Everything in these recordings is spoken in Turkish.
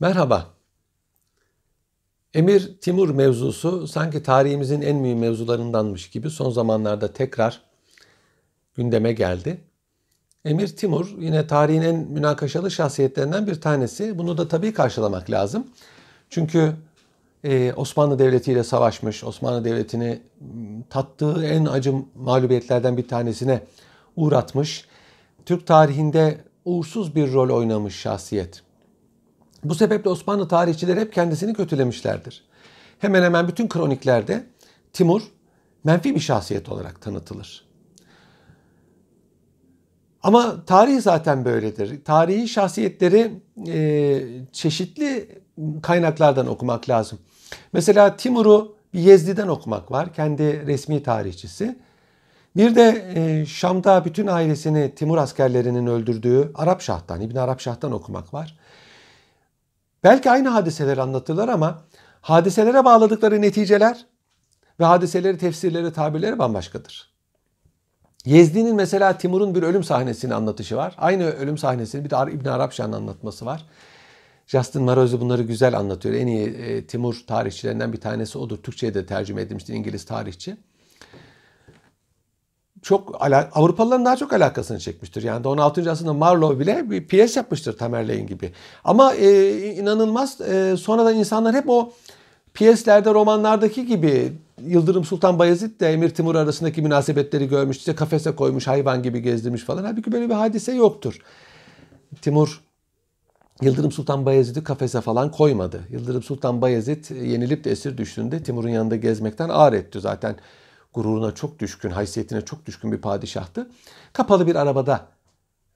Merhaba. Emir Timur mevzusu sanki tarihimizin en mühim mevzularındanmış gibi son zamanlarda tekrar gündeme geldi. Emir Timur yine tarihin en münakaşalı şahsiyetlerinden bir tanesi. Bunu da tabii karşılamak lazım. Çünkü e, Osmanlı Devleti ile savaşmış, Osmanlı Devleti'ni tattığı en acı mağlubiyetlerden bir tanesine uğratmış. Türk tarihinde uğursuz bir rol oynamış şahsiyet. Bu sebeple Osmanlı tarihçileri hep kendisini kötülemişlerdir. Hemen hemen bütün kroniklerde Timur menfi bir şahsiyet olarak tanıtılır. Ama tarih zaten böyledir. Tarihi şahsiyetleri e, çeşitli kaynaklardan okumak lazım. Mesela Timur'u bir Yezdi'den okumak var. Kendi resmi tarihçisi. Bir de e, Şam'da bütün ailesini Timur askerlerinin öldürdüğü Arap Şah'tan, İbn Arap Şah'tan okumak var. Belki aynı hadiseler anlatırlar ama hadiselere bağladıkları neticeler ve hadiseleri tefsirleri, tabirleri bambaşkadır. Yezdi'nin mesela Timur'un bir ölüm sahnesini anlatışı var. Aynı ölüm sahnesini bir de İbn Arabşan'ın anlatması var. Justin Marozzi bunları güzel anlatıyor. En iyi e, Timur tarihçilerinden bir tanesi odur. Türkçe'ye de tercüme edilmişti İngiliz tarihçi çok Avrupalıların daha çok alakasını çekmiştir. Yani 16. asırda Marlowe bile bir piyes yapmıştır Tamerlane gibi. Ama e, inanılmaz e, sonradan insanlar hep o piyeslerde, romanlardaki gibi Yıldırım Sultan Bayezid de Emir Timur arasındaki münasebetleri görmüş. İşte kafese koymuş, hayvan gibi gezdirmiş falan. Halbuki böyle bir hadise yoktur. Timur Yıldırım Sultan Bayezid'i kafese falan koymadı. Yıldırım Sultan Bayezid yenilip de esir düştüğünde Timur'un yanında gezmekten ağır etti zaten gururuna çok düşkün, haysiyetine çok düşkün bir padişahtı. Kapalı bir arabada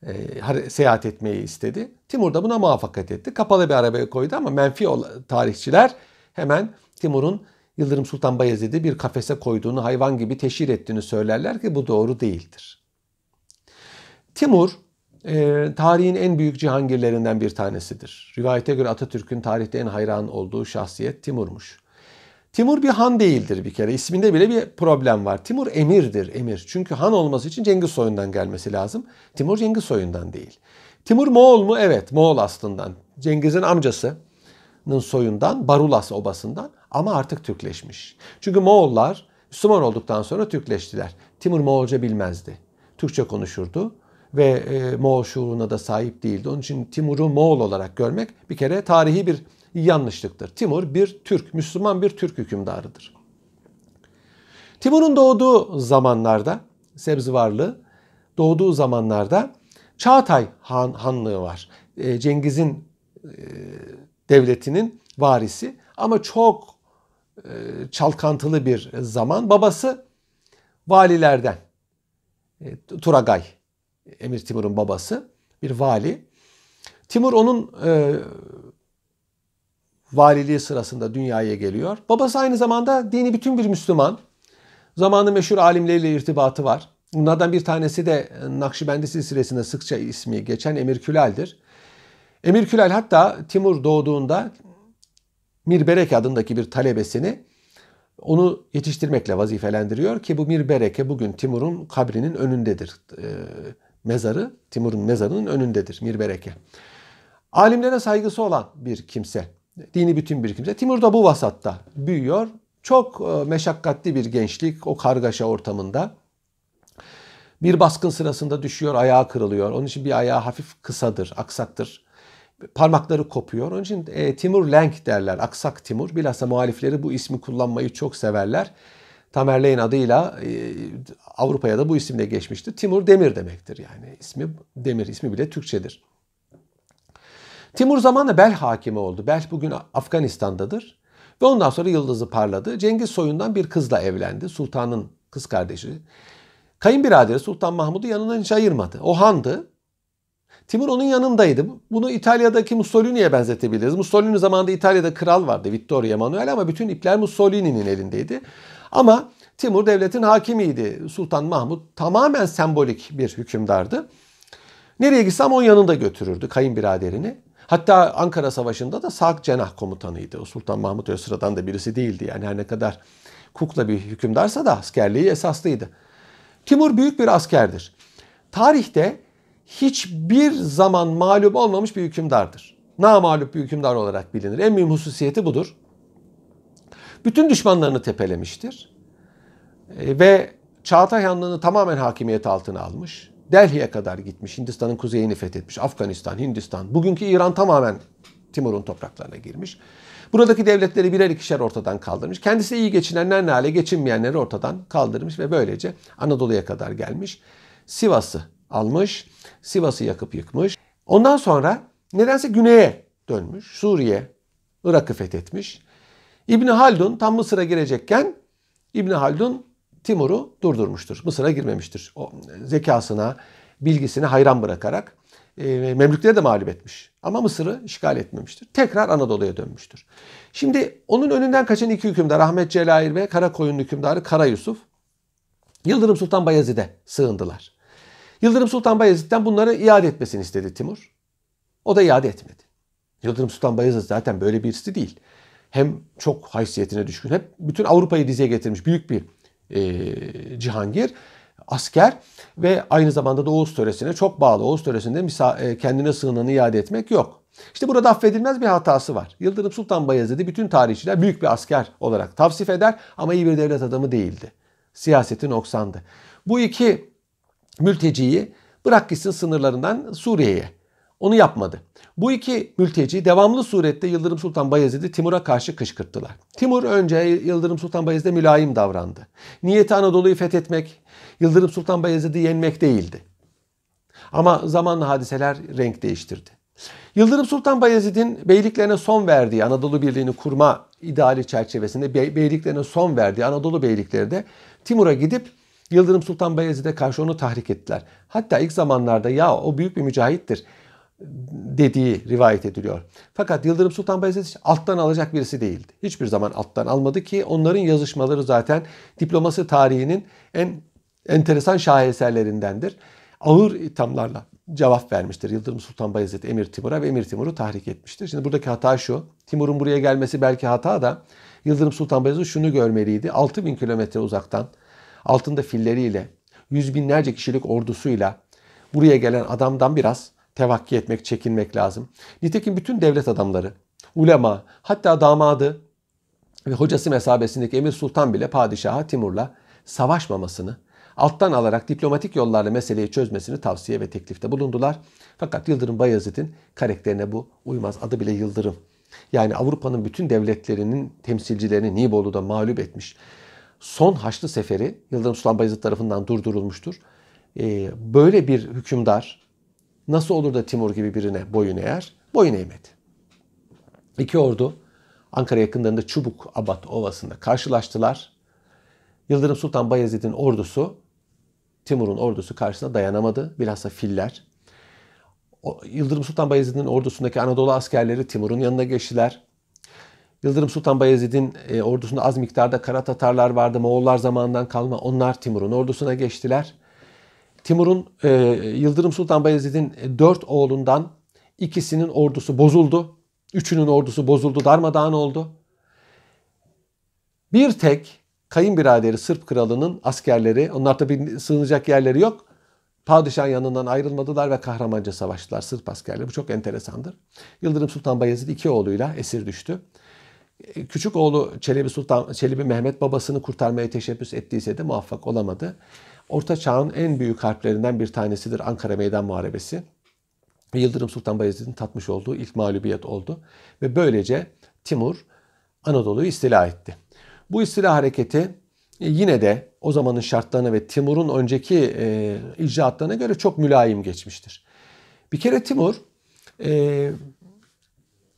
e, seyahat etmeyi istedi. Timur da buna muvaffakat etti. Kapalı bir arabaya koydu ama menfi tarihçiler hemen Timur'un Yıldırım Sultan Bayezid'i bir kafese koyduğunu, hayvan gibi teşhir ettiğini söylerler ki bu doğru değildir. Timur e, tarihin en büyük cihangirlerinden bir tanesidir. Rivayete göre Atatürk'ün tarihte en hayran olduğu şahsiyet Timur'muş. Timur bir han değildir bir kere. İsminde bile bir problem var. Timur emirdir, emir. Çünkü han olması için Cengiz soyundan gelmesi lazım. Timur Cengiz soyundan değil. Timur Moğol mu? Evet, Moğol aslında Cengiz'in amcasının soyundan, Barulas obasından ama artık Türkleşmiş. Çünkü Moğollar Müslüman olduktan sonra Türkleştiler. Timur Moğolca bilmezdi. Türkçe konuşurdu ve e, Moğol şuuruna da sahip değildi. Onun için Timur'u Moğol olarak görmek bir kere tarihi bir yanlışlıktır. Timur bir Türk, Müslüman bir Türk hükümdarıdır. Timur'un doğduğu zamanlarda Sebzivarlı doğduğu zamanlarda Çağatay Han, Hanlığı var. E, Cengiz'in e, devletinin varisi ama çok e, çalkantılı bir zaman. Babası valilerden e, Turagay, Emir Timur'un babası bir vali. Timur onun e, valiliği sırasında dünyaya geliyor. Babası aynı zamanda dini bütün bir Müslüman. Zamanı meşhur alimleriyle irtibatı var. Bunlardan bir tanesi de e, Nakşibendi silsilesinde sıkça ismi geçen Emir Külal'dir. Emir Külal hatta Timur doğduğunda Mirberek adındaki bir talebesini onu yetiştirmekle vazifelendiriyor ki bu Mirbereke bugün Timur'un kabrinin önündedir. E, mezarı Timur'un mezarının önündedir Mirbereke. Alimlere saygısı olan bir kimse dini bütün birikimse. Timur da bu vasatta büyüyor. Çok e, meşakkatli bir gençlik o kargaşa ortamında. Bir baskın sırasında düşüyor, ayağı kırılıyor. Onun için bir ayağı hafif kısadır, aksaktır. Parmakları kopuyor. Onun için e, Timur Lenk derler, aksak Timur. Bilhassa muhalifleri bu ismi kullanmayı çok severler. Tamerlane adıyla e, Avrupa'ya da bu isimle geçmişti. Timur Demir demektir yani. ismi Demir ismi bile Türkçedir. Timur zamanı Bel hakimi oldu. Bel bugün Afganistan'dadır. Ve ondan sonra yıldızı parladı. Cengiz soyundan bir kızla evlendi. Sultanın kız kardeşi. Kayınbiraderi Sultan Mahmud'u yanından hiç ayırmadı. O handı. Timur onun yanındaydı. Bunu İtalya'daki Mussolini'ye benzetebiliriz. Mussolini zamanında İtalya'da kral vardı Vittorio Emanuele ama bütün ipler Mussolini'nin elindeydi. Ama Timur devletin hakimiydi. Sultan Mahmud tamamen sembolik bir hükümdardı. Nereye gitsem onun yanında götürürdü kayınbiraderini. Hatta Ankara Savaşı'nda da Sağ Cenah komutanıydı. O Sultan Mahmut öyle sıradan da birisi değildi. Yani her ne kadar kukla bir hükümdarsa da askerliği esaslıydı. Timur büyük bir askerdir. Tarihte hiçbir zaman mağlup olmamış bir hükümdardır. Na mağlup bir hükümdar olarak bilinir. En mühim hususiyeti budur. Bütün düşmanlarını tepelemiştir. E, ve Çağatay Hanlığı'nı tamamen hakimiyet altına almış. Delhi'ye kadar gitmiş. Hindistan'ın kuzeyini fethetmiş. Afganistan, Hindistan. Bugünkü İran tamamen Timur'un topraklarına girmiş. Buradaki devletleri birer ikişer ortadan kaldırmış. Kendisi iyi geçinenler ne hale geçinmeyenleri ortadan kaldırmış ve böylece Anadolu'ya kadar gelmiş. Sivas'ı almış. Sivas'ı yakıp yıkmış. Ondan sonra nedense güneye dönmüş. Suriye, Irak'ı fethetmiş. İbni Haldun tam Mısır'a girecekken İbni Haldun Timur'u durdurmuştur. Mısır'a girmemiştir. O e, zekasına, bilgisine hayran bırakarak e, Memlükleri de mağlup etmiş. Ama Mısır'ı işgal etmemiştir. Tekrar Anadolu'ya dönmüştür. Şimdi onun önünden kaçan iki hükümdar Ahmet Celal ve Karakoyun hükümdarı Kara Yusuf Yıldırım Sultan Bayezid'e sığındılar. Yıldırım Sultan Bayezid'den bunları iade etmesini istedi Timur. O da iade etmedi. Yıldırım Sultan Bayezid zaten böyle birisi değil. Hem çok haysiyetine düşkün, hep bütün Avrupa'yı diziye getirmiş büyük bir e, Cihangir asker ve aynı zamanda da Oğuz töresine çok bağlı. Oğuz töresinde e, kendine sığınanı iade etmek yok. İşte burada affedilmez bir hatası var. Yıldırım Sultan Bayezid'i bütün tarihçiler büyük bir asker olarak tavsif eder ama iyi bir devlet adamı değildi. Siyaseti noksandı. Bu iki mülteciyi bırak gitsin sınırlarından Suriye'ye. Onu yapmadı. Bu iki mülteci devamlı surette Yıldırım Sultan Bayezid'i Timur'a karşı kışkırttılar. Timur önce Yıldırım Sultan Bayezid'e mülayim davrandı. Niyeti Anadolu'yu fethetmek, Yıldırım Sultan Bayezid'i yenmek değildi. Ama zamanla hadiseler renk değiştirdi. Yıldırım Sultan Bayezid'in beyliklerine son verdiği Anadolu Birliği'ni kurma ideali çerçevesinde beyliklerine son verdiği Anadolu beylikleri de Timur'a gidip Yıldırım Sultan Bayezid'e karşı onu tahrik ettiler. Hatta ilk zamanlarda ya o büyük bir mücahittir dediği rivayet ediliyor. Fakat Yıldırım Sultan Bayezid alttan alacak birisi değildi. Hiçbir zaman alttan almadı ki onların yazışmaları zaten diplomasi tarihinin en enteresan şaheserlerindendir. Ağır ithamlarla cevap vermiştir Yıldırım Sultan Bayezid Emir Timur'a ve Emir Timur'u tahrik etmiştir. Şimdi buradaki hata şu. Timur'un buraya gelmesi belki hata da Yıldırım Sultan Bayezid şunu görmeliydi. 6000 kilometre uzaktan altında filleriyle yüz binlerce kişilik ordusuyla buraya gelen adamdan biraz tevakki etmek, çekinmek lazım. Nitekim bütün devlet adamları, ulema, hatta damadı ve hocası mesabesindeki Emir Sultan bile padişaha Timur'la savaşmamasını, alttan alarak diplomatik yollarla meseleyi çözmesini tavsiye ve teklifte bulundular. Fakat Yıldırım Bayezid'in karakterine bu uymaz. Adı bile Yıldırım. Yani Avrupa'nın bütün devletlerinin temsilcilerini Nibolu'da mağlup etmiş. Son Haçlı Seferi Yıldırım Sultan Bayezid tarafından durdurulmuştur. Ee, böyle bir hükümdar Nasıl olur da Timur gibi birine boyun eğer? Boyun eğmedi. İki ordu Ankara yakınlarında Çubuk Abat Ovası'nda karşılaştılar. Yıldırım Sultan Bayezid'in ordusu Timur'un ordusu karşısına dayanamadı. Bilhassa filler. O, Yıldırım Sultan Bayezid'in ordusundaki Anadolu askerleri Timur'un yanına geçtiler. Yıldırım Sultan Bayezid'in e, ordusunda az miktarda Kara Tatarlar vardı. Moğollar zamanından kalma onlar Timur'un ordusuna geçtiler. Timur'un e, Yıldırım Sultan Bayezid'in e, dört oğlundan ikisinin ordusu bozuldu. Üçünün ordusu bozuldu, darmadağın oldu. Bir tek kayınbiraderi Sırp kralının askerleri, onlar bir sığınacak yerleri yok. padişah yanından ayrılmadılar ve kahramanca savaştılar Sırp askerleri. Bu çok enteresandır. Yıldırım Sultan Bayezid iki oğluyla esir düştü. E, küçük oğlu Çelebi Sultan Çelebi Mehmet babasını kurtarmaya teşebbüs ettiyse de muvaffak olamadı. Orta Çağ'ın en büyük harplerinden bir tanesidir Ankara Meydan Muharebesi. Yıldırım Sultan Bayezid'in tatmış olduğu ilk mağlubiyet oldu. Ve böylece Timur Anadolu'yu istila etti. Bu istila hareketi e, yine de o zamanın şartlarına ve Timur'un önceki e, icraatlarına göre çok mülayim geçmiştir. Bir kere Timur e,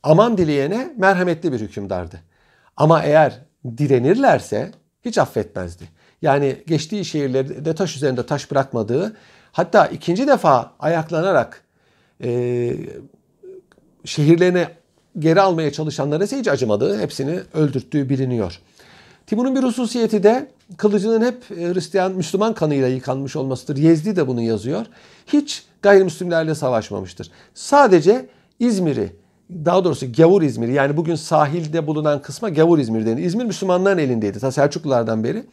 aman dileyene merhametli bir hükümdardı. Ama eğer direnirlerse hiç affetmezdi. Yani geçtiği şehirlerde taş üzerinde taş bırakmadığı, hatta ikinci defa ayaklanarak e, şehirlerine geri almaya çalışanlara ise hiç acımadığı, hepsini öldürttüğü biliniyor. Timur'un bir hususiyeti de kılıcının hep e, Hristiyan, Müslüman kanıyla yıkanmış olmasıdır. Yezdi de bunu yazıyor. Hiç gayrimüslimlerle savaşmamıştır. Sadece İzmir'i daha doğrusu Gavur İzmir yani bugün sahilde bulunan kısma Gavur İzmir denir. İzmir Müslümanların elindeydi ta Selçuklulardan beri.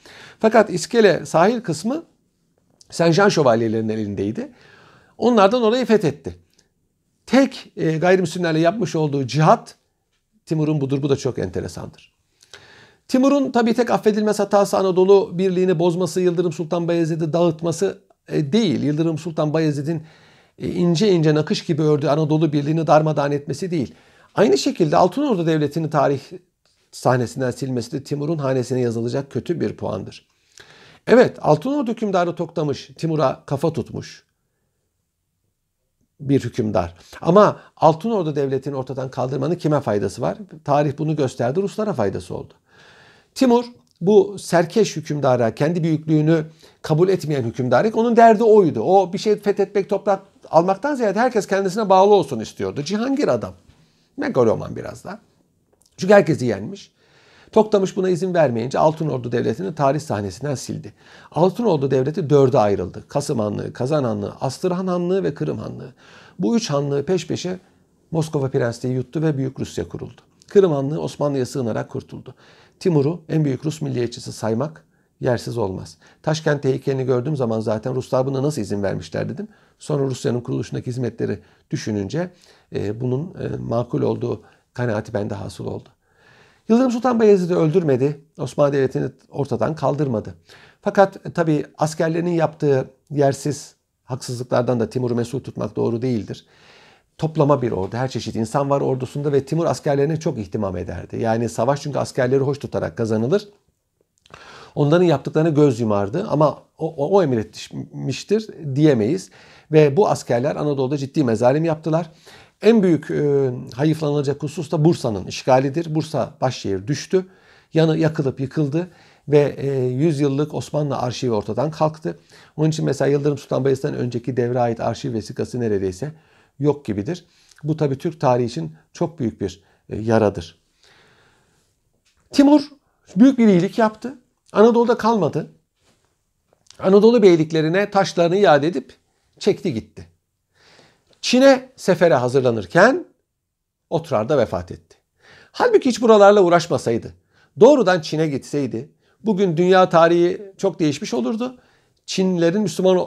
Fakat İskele sahil kısmı Saint Jean Şövalyelerinin elindeydi. Onlardan orayı fethetti. Tek e, gayrimüslimlerle yapmış olduğu cihat Timur'un budur. Bu da çok enteresandır. Timur'un tabii tek affedilmez hatası Anadolu Birliği'ni bozması, Yıldırım Sultan Bayezid'i dağıtması e, değil. Yıldırım Sultan Bayezid'in e, ince ince nakış gibi ördüğü Anadolu Birliği'ni darmadağın etmesi değil. Aynı şekilde Altınordu Devleti'ni tarih sahnesinden silmesi de Timur'un hanesine yazılacak kötü bir puandır. Evet Altınordu hükümdarı Toktamış Timur'a kafa tutmuş bir hükümdar. Ama Altınordu Devleti'ni ortadan kaldırmanın kime faydası var? Tarih bunu gösterdi Ruslara faydası oldu. Timur bu serkeş hükümdara kendi büyüklüğünü kabul etmeyen hükümdarlık onun derdi oydu. O bir şey fethetmek, toprak almaktan ziyade herkes kendisine bağlı olsun istiyordu. Cihangir adam. Megaloman biraz da. Çünkü herkesi yenmiş. Toktamış buna izin vermeyince Altınordu Devleti'ni tarih sahnesinden sildi. Altınordu Devleti dörde ayrıldı. Kasım Hanlığı, Kazan Hanlığı, Astırhan Hanlığı ve Kırım Hanlığı. Bu üç hanlığı peş peşe Moskova Prensliği yuttu ve Büyük Rusya kuruldu. Kırım Hanlığı Osmanlı'ya sığınarak kurtuldu. Timur'u en büyük Rus milliyetçisi saymak yersiz olmaz. Taşkent'te heykelini gördüğüm zaman zaten Ruslar buna nasıl izin vermişler dedim. Sonra Rusya'nın kuruluşundaki hizmetleri düşününce e, bunun e, makul olduğu kanaati bende hasıl oldu. Yıldırım Sultan Bayezid'i öldürmedi. Osmanlı Devleti'ni ortadan kaldırmadı. Fakat e, tabi askerlerinin yaptığı yersiz haksızlıklardan da Timur'u mesul tutmak doğru değildir. Toplama bir ordu. Her çeşit insan var ordusunda ve Timur askerlerine çok ihtimam ederdi. Yani savaş çünkü askerleri hoş tutarak kazanılır. Onların yaptıklarını göz yumardı ama o, o, o emretmiştir diyemeyiz. Ve bu askerler Anadolu'da ciddi mezalim yaptılar. En büyük e, hayıflanılacak husus da Bursa'nın işgalidir. Bursa başşehir düştü. Yanı yakılıp yıkıldı ve e, 100 yıllık Osmanlı arşivi ortadan kalktı. Onun için mesela Yıldırım Sultan Bayezid'den önceki devre ait arşiv vesikası neredeyse yok gibidir. Bu tabi Türk tarihi için çok büyük bir e, yaradır. Timur büyük bir iyilik yaptı. Anadolu'da kalmadı. Anadolu beyliklerine taşlarını iade edip çekti gitti. Çin'e sefere hazırlanırken oturarda vefat etti. Halbuki hiç buralarla uğraşmasaydı, doğrudan Çin'e gitseydi, bugün dünya tarihi çok değişmiş olurdu. Çinlilerin Müslüman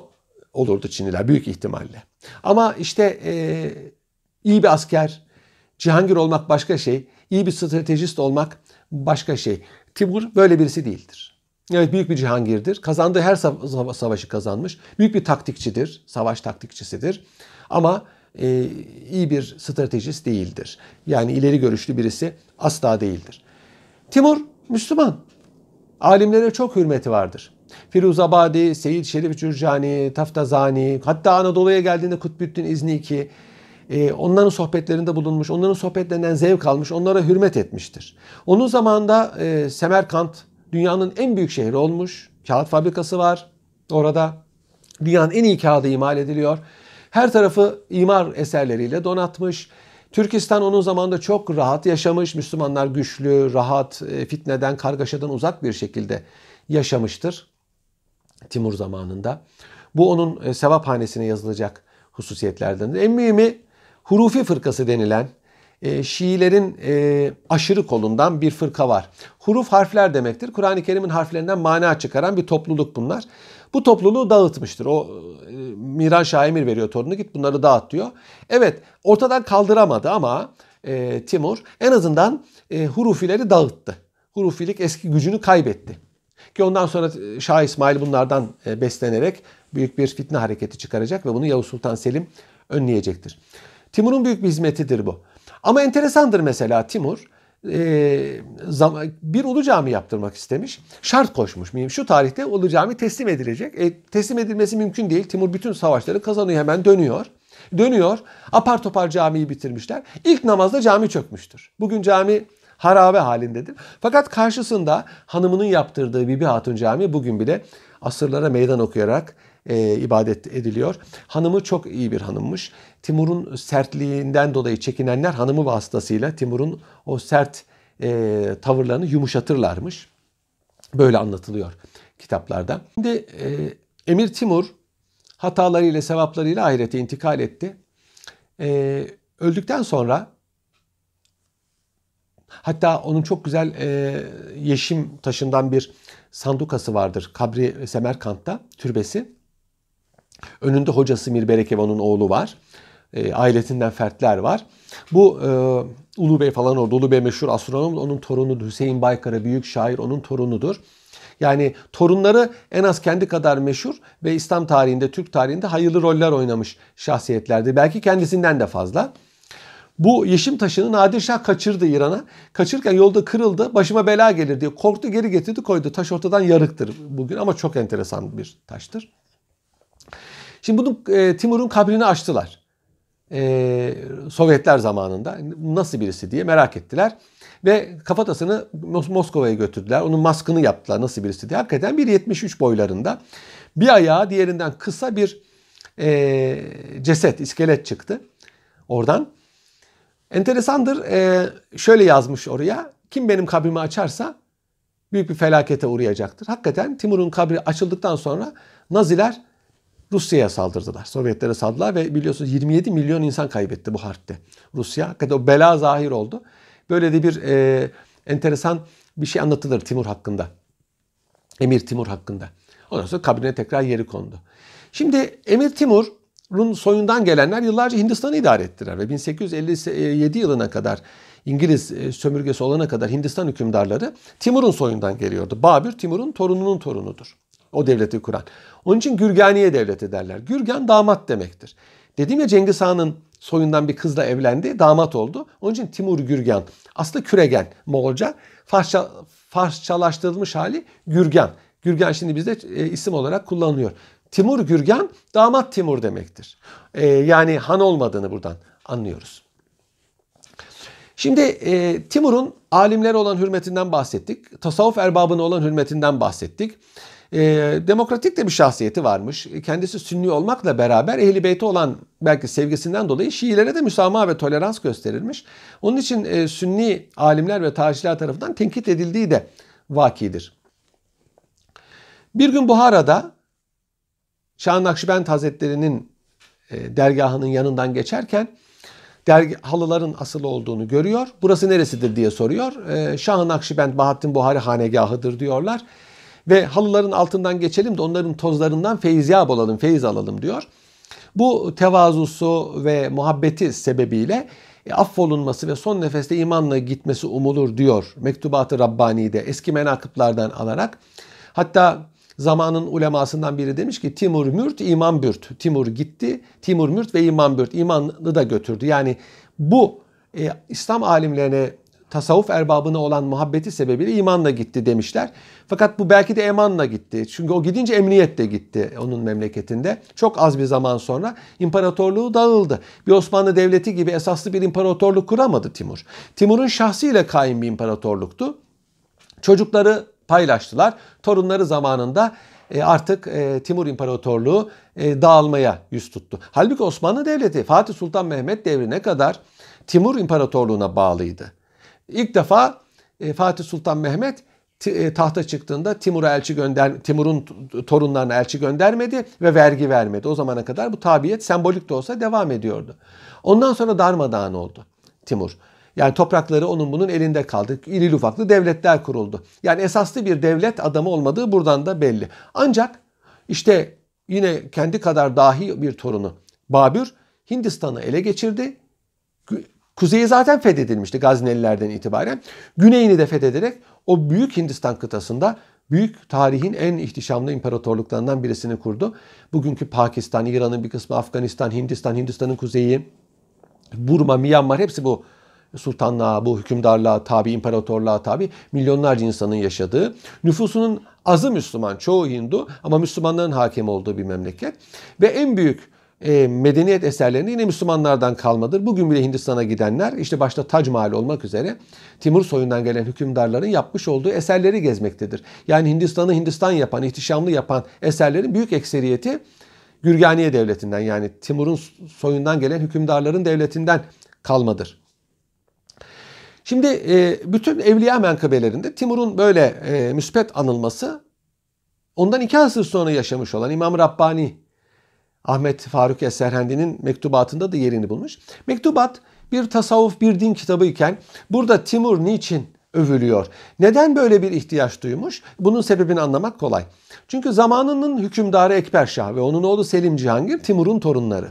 olurdu Çinliler büyük ihtimalle. Ama işte e, iyi bir asker, Cihangir olmak başka şey, iyi bir stratejist olmak başka şey. Timur böyle birisi değildir. Evet büyük bir cihangirdir. Kazandığı her sava savaşı kazanmış. Büyük bir taktikçidir. Savaş taktikçisidir. Ama e, iyi bir stratejist değildir. Yani ileri görüşlü birisi asla değildir. Timur Müslüman. Alimlere çok hürmeti vardır. Firuzabadi, Seyit Şerif Cürcani, Taftazani, hatta Anadolu'ya geldiğinde Kutbüddin İzniki, e, onların sohbetlerinde bulunmuş, onların sohbetlerinden zevk almış, onlara hürmet etmiştir. Onun zamanında e, Semerkant, dünyanın en büyük şehri olmuş. Kağıt fabrikası var orada. Dünyanın en iyi kağıdı imal ediliyor. Her tarafı imar eserleriyle donatmış. Türkistan onun zamanında çok rahat yaşamış. Müslümanlar güçlü, rahat, e, fitneden, kargaşadan uzak bir şekilde yaşamıştır. Timur zamanında. Bu onun e, sevaphanesine yazılacak hususiyetlerden. En mühimi Hurufi fırkası denilen e, Şiilerin e, aşırı kolundan bir fırka var. Huruf harfler demektir. Kur'an-ı Kerim'in harflerinden mana çıkaran bir topluluk bunlar. Bu topluluğu dağıtmıştır. O e, Miran Şah veriyor torunu git bunları dağıt diyor. Evet ortadan kaldıramadı ama Timur en azından hurufileri dağıttı. Hurufilik eski gücünü kaybetti. Ki ondan sonra Şah İsmail bunlardan beslenerek büyük bir fitne hareketi çıkaracak ve bunu Yavuz Sultan Selim önleyecektir. Timur'un büyük bir hizmetidir bu. Ama enteresandır mesela Timur e, bir ulu cami yaptırmak istemiş. Şart koşmuş. Miyim? Şu tarihte ulu cami teslim edilecek. E, teslim edilmesi mümkün değil. Timur bütün savaşları kazanıyor hemen dönüyor. Dönüyor. Apar topar camiyi bitirmişler. İlk namazda cami çökmüştür. Bugün cami harabe halindedir. Fakat karşısında hanımının yaptırdığı Bibi Hatun Camii bugün bile asırlara meydan okuyarak e, ibadet ediliyor. Hanımı çok iyi bir hanımmış. Timur'un sertliğinden dolayı çekinenler hanımı vasıtasıyla Timur'un o sert e, tavırlarını yumuşatırlarmış. Böyle anlatılıyor kitaplarda. Şimdi e, Emir Timur hatalarıyla sevaplarıyla ahirete intikal etti. E, öldükten sonra hatta onun çok güzel e, yeşim taşından bir sandukası vardır kabri Semerkant'ta türbesi. Önünde hocası Mir Berekevan'ın oğlu var. E, ailesinden fertler var. Bu e, Ulu Bey falan orada. Ulu Bey meşhur astronom. Onun torunudur. Hüseyin Baykara büyük şair. Onun torunudur. Yani torunları en az kendi kadar meşhur ve İslam tarihinde, Türk tarihinde hayırlı roller oynamış şahsiyetlerdi. Belki kendisinden de fazla. Bu yeşim taşını Nadir Şah kaçırdı İran'a. Kaçırırken yolda kırıldı. Başıma bela gelir diye korktu geri getirdi koydu. Taş ortadan yarıktır bugün ama çok enteresan bir taştır. Şimdi bunu e, Timur'un kabrini açtılar. E, Sovyetler zamanında nasıl birisi diye merak ettiler. Ve kafatasını Mos- Moskova'ya götürdüler. Onun maskını yaptılar nasıl birisi diye. Hakikaten 1.73 boylarında bir ayağı diğerinden kısa bir e, ceset, iskelet çıktı oradan. Enteresandır. E, şöyle yazmış oraya. Kim benim kabrimi açarsa büyük bir felakete uğrayacaktır. Hakikaten Timur'un kabri açıldıktan sonra Naziler Rusya'ya saldırdılar. Sovyetlere saldılar ve biliyorsunuz 27 milyon insan kaybetti bu harpte. Rusya hakikaten o bela zahir oldu. Böyle de bir e, enteresan bir şey anlatılır Timur hakkında. Emir Timur hakkında. Ondan sonra kabine tekrar yeri kondu. Şimdi Emir Timur'un soyundan gelenler yıllarca Hindistan'ı idare ettiler ve 1857 yılına kadar İngiliz e, sömürgesi olana kadar Hindistan hükümdarları Timur'un soyundan geliyordu. Babür Timur'un torununun torunudur. O devleti kuran. Onun için Gürganiye devleti derler. Gürgen damat demektir. Dedim ya Cengiz Han'ın soyundan bir kızla evlendi. Damat oldu. Onun için Timur Gürgen. Aslı Küregen Moğolca. Farsça, Farsçalaştırılmış hali Gürgen. Gürgen şimdi bizde e, isim olarak kullanılıyor. Timur Gürgen damat Timur demektir. E, yani han olmadığını buradan anlıyoruz. Şimdi e, Timur'un alimlere olan hürmetinden bahsettik. Tasavvuf erbabına olan hürmetinden bahsettik e, demokratik de bir şahsiyeti varmış. Kendisi sünni olmakla beraber ehli beyti olan belki sevgisinden dolayı Şiilere de müsamaha ve tolerans gösterilmiş. Onun için e, sünni alimler ve tarihçiler tarafından tenkit edildiği de vakidir. Bir gün Buhara'da Şah Nakşibend Hazretleri'nin e, dergahının yanından geçerken dergi, halıların asılı olduğunu görüyor. Burası neresidir diye soruyor. E, şah Nakşibend Bahattin Buhari hanegahıdır diyorlar ve halıların altından geçelim de onların tozlarından feyziyab olalım, feyiz alalım diyor. Bu tevazusu ve muhabbeti sebebiyle e, affolunması ve son nefeste imanla gitmesi umulur diyor Mektubat-ı Rabbani'de eski menakıplardan alarak. Hatta zamanın ulemasından biri demiş ki Timur Mürt, İmam Bürt. Timur gitti, Timur Mürt ve İmam Bürt. İmanlı da götürdü. Yani bu e, İslam alimlerine tasavvuf erbabına olan muhabbeti sebebiyle imanla gitti demişler. Fakat bu belki de emanla gitti. Çünkü o gidince emniyet de gitti onun memleketinde. Çok az bir zaman sonra imparatorluğu dağıldı. Bir Osmanlı Devleti gibi esaslı bir imparatorluk kuramadı Timur. Timur'un şahsiyle kaim bir imparatorluktu. Çocukları paylaştılar. Torunları zamanında e, artık e, Timur İmparatorluğu e, dağılmaya yüz tuttu. Halbuki Osmanlı Devleti Fatih Sultan Mehmet devrine kadar Timur İmparatorluğu'na bağlıydı. İlk defa e, Fatih Sultan Mehmet e, tahta çıktığında Timur'a elçi gönder Timur'un torunlarına elçi göndermedi ve vergi vermedi. O zamana kadar bu tabiyet sembolik de olsa devam ediyordu. Ondan sonra darmadağın oldu Timur. Yani toprakları onun bunun elinde kaldı. İlil ufaklı devletler kuruldu. Yani esaslı bir devlet adamı olmadığı buradan da belli. Ancak işte yine kendi kadar dahi bir torunu Babür Hindistan'ı ele geçirdi. Kuzeyi zaten fethedilmişti Gaznelilerden itibaren. Güneyini de fethederek o büyük Hindistan kıtasında büyük tarihin en ihtişamlı imparatorluklarından birisini kurdu. Bugünkü Pakistan, İran'ın bir kısmı, Afganistan, Hindistan, Hindistan'ın kuzeyi, Burma, Myanmar hepsi bu sultanlığa, bu hükümdarlığa tabi, imparatorluğa tabi milyonlarca insanın yaşadığı, nüfusunun azı Müslüman, çoğu Hindu ama Müslümanların hakim olduğu bir memleket. Ve en büyük e, medeniyet eserlerini yine Müslümanlardan kalmadır. Bugün bile Hindistan'a gidenler işte başta Tac Mahal olmak üzere Timur soyundan gelen hükümdarların yapmış olduğu eserleri gezmektedir. Yani Hindistan'ı Hindistan yapan, ihtişamlı yapan eserlerin büyük ekseriyeti Gürganiye devletinden yani Timur'un soyundan gelen hükümdarların devletinden kalmadır. Şimdi e, bütün evliya Menkabelerinde Timur'un böyle e, müspet anılması ondan iki asır sonra yaşamış olan İmam Rabbani Ahmet Faruk Eserhendi'nin mektubatında da yerini bulmuş. Mektubat bir tasavvuf bir din kitabı iken burada Timur niçin övülüyor? Neden böyle bir ihtiyaç duymuş? Bunun sebebini anlamak kolay. Çünkü zamanının hükümdarı Ekber Şah ve onun oğlu Selim Cihangir Timur'un torunları.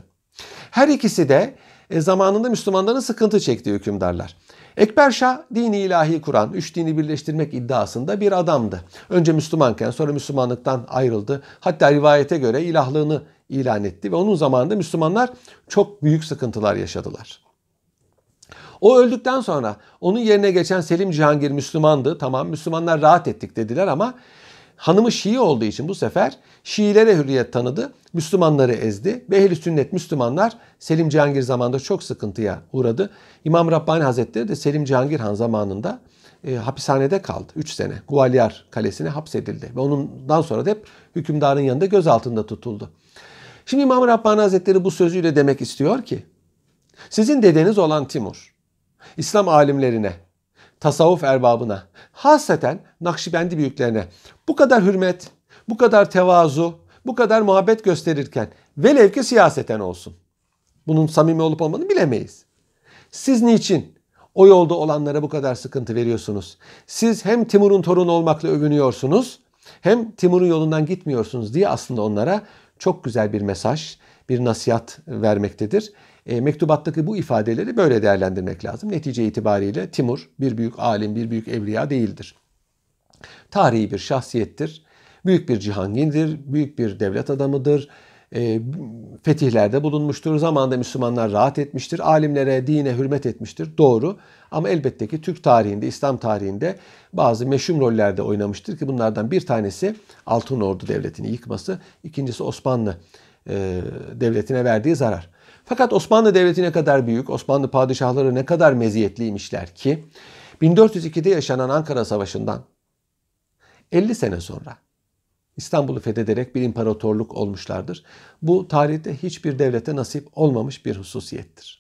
Her ikisi de e, zamanında Müslümanların sıkıntı çektiği hükümdarlar. Ekber Şah dini ilahi Kur'an, üç dini birleştirmek iddiasında bir adamdı. Önce Müslümanken sonra Müslümanlıktan ayrıldı. Hatta rivayete göre ilahlığını ilan etti ve onun zamanında Müslümanlar çok büyük sıkıntılar yaşadılar. O öldükten sonra onun yerine geçen Selim Cihangir Müslümandı. Tamam Müslümanlar rahat ettik dediler ama hanımı Şii olduğu için bu sefer Şiilere hürriyet tanıdı. Müslümanları ezdi ve ehl sünnet Müslümanlar Selim Cihangir zamanında çok sıkıntıya uğradı. İmam Rabbani Hazretleri de Selim Cihangir Han zamanında e, hapishanede kaldı 3 sene. Guvalyar Kalesi'ne hapsedildi ve onundan sonra da hep hükümdarın yanında gözaltında tutuldu. Şimdi İmam Rabbani Hazretleri bu sözüyle demek istiyor ki sizin dedeniz olan Timur İslam alimlerine, tasavvuf erbabına, hasreten Nakşibendi büyüklerine bu kadar hürmet, bu kadar tevazu, bu kadar muhabbet gösterirken velev ki siyaseten olsun. Bunun samimi olup olmadığını bilemeyiz. Siz niçin o yolda olanlara bu kadar sıkıntı veriyorsunuz? Siz hem Timur'un torunu olmakla övünüyorsunuz hem Timur'un yolundan gitmiyorsunuz diye aslında onlara çok güzel bir mesaj, bir nasihat vermektedir. E, mektubattaki bu ifadeleri böyle değerlendirmek lazım. Netice itibariyle Timur bir büyük alim, bir büyük evliya değildir. Tarihi bir şahsiyettir. Büyük bir cihangindir, büyük bir devlet adamıdır, e, fetihlerde bulunmuştur. Zamanında Müslümanlar rahat etmiştir. Alimlere, dine hürmet etmiştir. Doğru. Ama elbette ki Türk tarihinde, İslam tarihinde bazı meşhum rollerde oynamıştır ki bunlardan bir tanesi Altın Ordu Devleti'ni yıkması, ikincisi Osmanlı e, Devleti'ne verdiği zarar. Fakat Osmanlı Devleti ne kadar büyük, Osmanlı padişahları ne kadar meziyetliymişler ki 1402'de yaşanan Ankara Savaşı'ndan 50 sene sonra İstanbul'u fethederek bir imparatorluk olmuşlardır. Bu tarihte hiçbir devlete nasip olmamış bir hususiyettir.